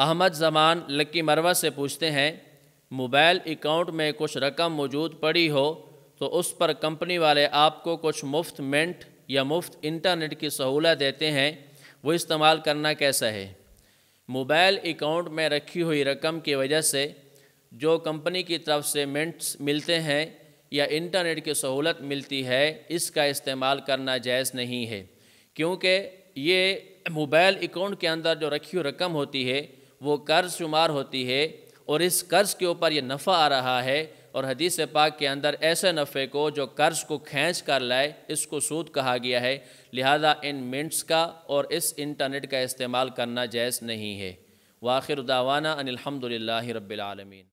अहमद जमान लक्की मरवा से पूछते हैं मोबाइल अकाउंट में कुछ रकम मौजूद पड़ी हो तो उस पर कंपनी वाले आपको कुछ मुफ्त मेंट या मुफ्त इंटरनेट की सहूलत देते हैं वो इस्तेमाल करना कैसा है मोबाइल अकाउंट में रखी हुई रकम की वजह से जो कंपनी की तरफ से मेंट्स मिलते हैं या इंटरनेट की सहूलत मिलती है इसका इस्तेमाल करना जायज़ नहीं है क्योंकि ये मोबाइल अकाउंट के अंदर जो रखी हुई रकम होती है वो कर्ज़ शुमार होती है और इस कर्ज़ के ऊपर ये नफ़ा आ रहा है और हदीस पाक के अंदर ऐसे नफ़े को जो कर्ज को खींच कर लाए इसको सूद कहा गया है लिहाजा इन मिनट्स का और इस इंटरनेट का इस्तेमाल करना जायज़ नहीं है वाखिर दावाना अनिलहमदिल्ला रबालमीन